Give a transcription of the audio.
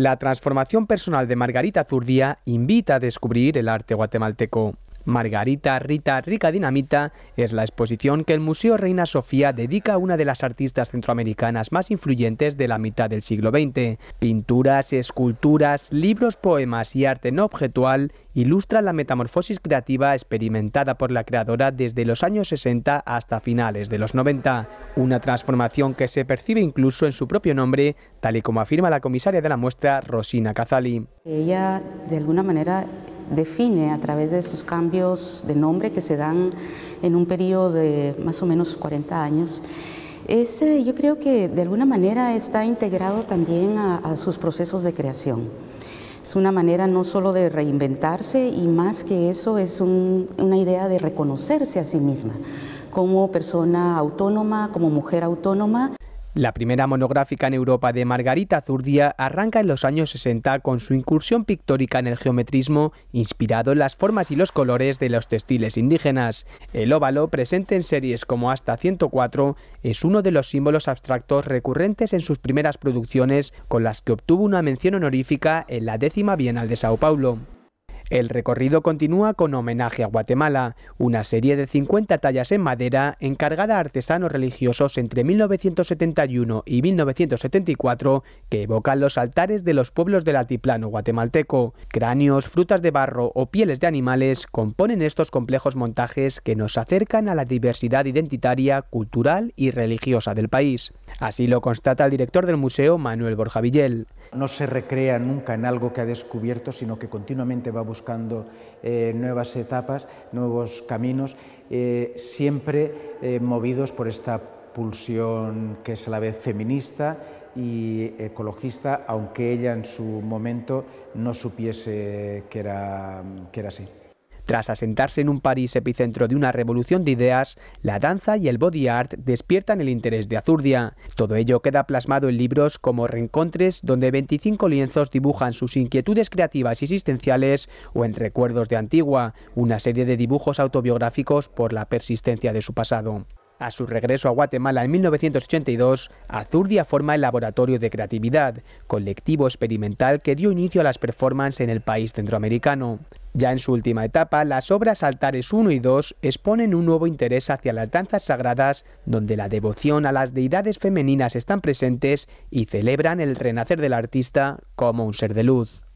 La transformación personal de Margarita Zurdía invita a descubrir el arte guatemalteco. Margarita Rita Rica Dinamita es la exposición que el Museo Reina Sofía dedica a una de las artistas centroamericanas más influyentes de la mitad del siglo XX. Pinturas, esculturas, libros, poemas y arte no objetual ilustran la metamorfosis creativa experimentada por la creadora desde los años 60 hasta finales de los 90, una transformación que se percibe incluso en su propio nombre, tal y como afirma la comisaria de la muestra, Rosina Cazali. Ella, de alguna manera, define a través de sus cambios de nombre que se dan en un periodo de más o menos 40 años, yo creo que de alguna manera está integrado también a, sus procesos de creación. Es una manera no sólo de reinventarse y más que eso es una idea de reconocerse a sí misma como persona autónoma, como mujer autónoma. La primera monográfica en Europa de Margarita Zurdia arranca en los años 60 con su incursión pictórica en el geometrismo, inspirado en las formas y los colores de los textiles indígenas. El óvalo, presente en series como hasta 104, es uno de los símbolos abstractos recurrentes en sus primeras producciones, con las que obtuvo una mención honorífica en la décima Bienal de Sao Paulo. El recorrido continúa con homenaje a Guatemala, una serie de 50 tallas en madera encargada a artesanos religiosos entre 1971 y 1974 que evocan los altares de los pueblos del altiplano guatemalteco. Cráneos, frutas de barro o pieles de animales componen estos complejos montajes que nos acercan a la diversidad identitaria, cultural y religiosa del país. Así lo constata el director del museo, Manuel Borja Villel. No se recrea nunca en algo que ha descubierto, sino que continuamente va buscando eh, nuevas etapas, nuevos caminos, eh, siempre eh, movidos por esta pulsión que es a la vez feminista y ecologista, aunque ella en su momento no supiese que era así. Tras asentarse en un París epicentro de una revolución de ideas, la danza y el body art despiertan el interés de Azurdia. Todo ello queda plasmado en libros como Reencontres, donde 25 lienzos dibujan sus inquietudes creativas y existenciales, o en Recuerdos de Antigua, una serie de dibujos autobiográficos por la persistencia de su pasado. A su regreso a Guatemala en 1982, Azurdia forma el Laboratorio de Creatividad, colectivo experimental que dio inicio a las performances en el país centroamericano. Ya en su última etapa, las obras Altares 1 y 2 exponen un nuevo interés hacia las danzas sagradas, donde la devoción a las deidades femeninas están presentes y celebran el renacer del artista como un ser de luz.